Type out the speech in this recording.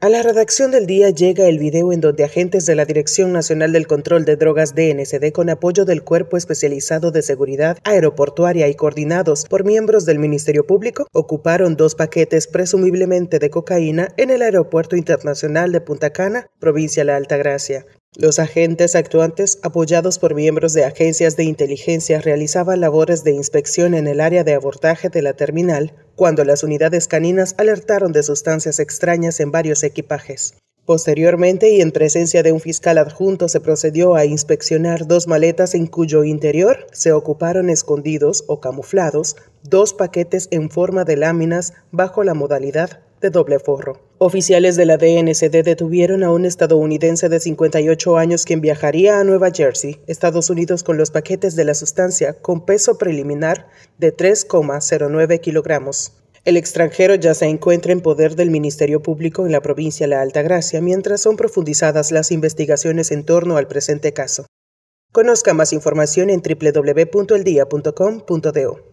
A la redacción del día llega el video en donde agentes de la Dirección Nacional del Control de Drogas DNCD con apoyo del Cuerpo Especializado de Seguridad Aeroportuaria y coordinados por miembros del Ministerio Público ocuparon dos paquetes presumiblemente de cocaína en el Aeropuerto Internacional de Punta Cana, provincia La Altagracia. Los agentes actuantes, apoyados por miembros de agencias de inteligencia, realizaban labores de inspección en el área de abordaje de la terminal, cuando las unidades caninas alertaron de sustancias extrañas en varios equipajes. Posteriormente, y en presencia de un fiscal adjunto, se procedió a inspeccionar dos maletas en cuyo interior se ocuparon escondidos o camuflados dos paquetes en forma de láminas bajo la modalidad de doble forro. Oficiales de la DNCD detuvieron a un estadounidense de 58 años quien viajaría a Nueva Jersey, Estados Unidos, con los paquetes de la sustancia con peso preliminar de 3,09 kilogramos. El extranjero ya se encuentra en poder del Ministerio Público en la provincia de La Gracia mientras son profundizadas las investigaciones en torno al presente caso. Conozca más información en www.eldia.com.do.